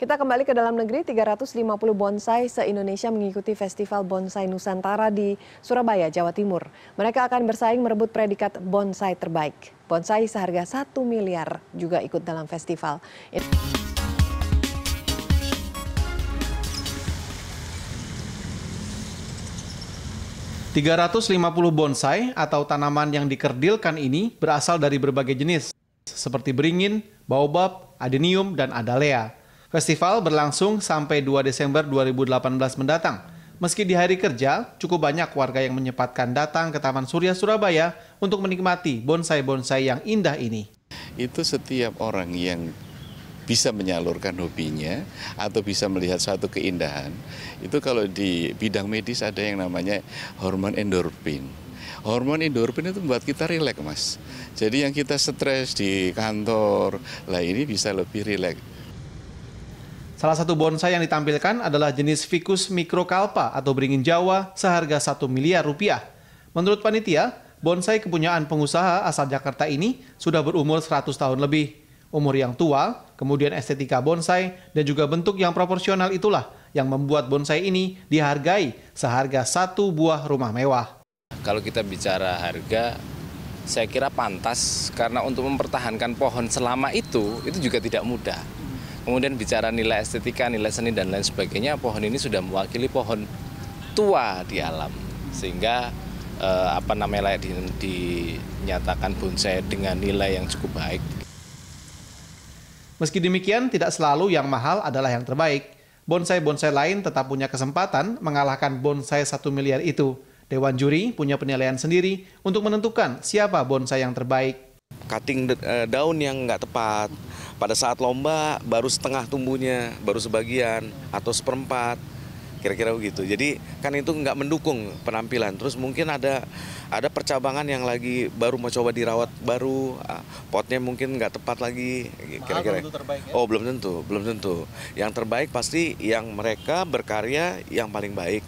Kita kembali ke dalam negeri, 350 bonsai se-Indonesia mengikuti Festival Bonsai Nusantara di Surabaya, Jawa Timur. Mereka akan bersaing merebut predikat bonsai terbaik. Bonsai seharga 1 miliar juga ikut dalam festival. ...350 bonsai atau tanaman yang dikerdilkan ini berasal dari berbagai jenis, seperti beringin, baobab, adenium, dan adalea. Festival berlangsung sampai 2 Desember 2018 mendatang. Meski di hari kerja, cukup banyak warga yang menyempatkan datang ke Taman Surya Surabaya untuk menikmati bonsai-bonsai yang indah ini. Itu setiap orang yang bisa menyalurkan hobinya atau bisa melihat suatu keindahan. Itu kalau di bidang medis ada yang namanya hormon endorfin. Hormon endorfin itu membuat kita rileks, Mas. Jadi yang kita stres di kantor, lah ini bisa lebih rileks. Salah satu bonsai yang ditampilkan adalah jenis Ficus microcalpa atau beringin Jawa seharga 1 miliar rupiah. Menurut panitia, bonsai kepunyaan pengusaha asal Jakarta ini sudah berumur 100 tahun lebih. Umur yang tua, kemudian estetika bonsai, dan juga bentuk yang proporsional itulah yang membuat bonsai ini dihargai seharga satu buah rumah mewah. Kalau kita bicara harga, saya kira pantas karena untuk mempertahankan pohon selama itu, itu juga tidak mudah Kemudian bicara nilai estetika, nilai seni dan lain sebagainya, pohon ini sudah mewakili pohon tua di alam. Sehingga eh, apa namanya layak di, dinyatakan bonsai dengan nilai yang cukup baik. Meski demikian, tidak selalu yang mahal adalah yang terbaik. Bonsai-bonsai lain tetap punya kesempatan mengalahkan bonsai satu miliar itu. Dewan juri punya penilaian sendiri untuk menentukan siapa bonsai yang terbaik. Cutting eh, daun yang nggak tepat, pada saat lomba baru setengah tumbuhnya, baru sebagian atau seperempat kira-kira begitu. Jadi kan itu nggak mendukung penampilan. Terus mungkin ada ada percabangan yang lagi baru mau coba dirawat baru, ah, potnya mungkin nggak tepat lagi. Kira-kira. Ya? Oh belum tentu, belum tentu. Yang terbaik pasti yang mereka berkarya yang paling baik.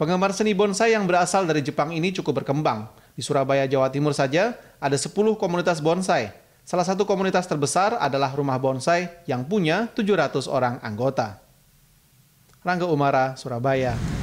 Penggemar seni bonsai yang berasal dari Jepang ini cukup berkembang. Di Surabaya, Jawa Timur saja ada 10 komunitas bonsai Salah satu komunitas terbesar adalah Rumah Bonsai yang punya 700 orang anggota. Rangga Umara, Surabaya.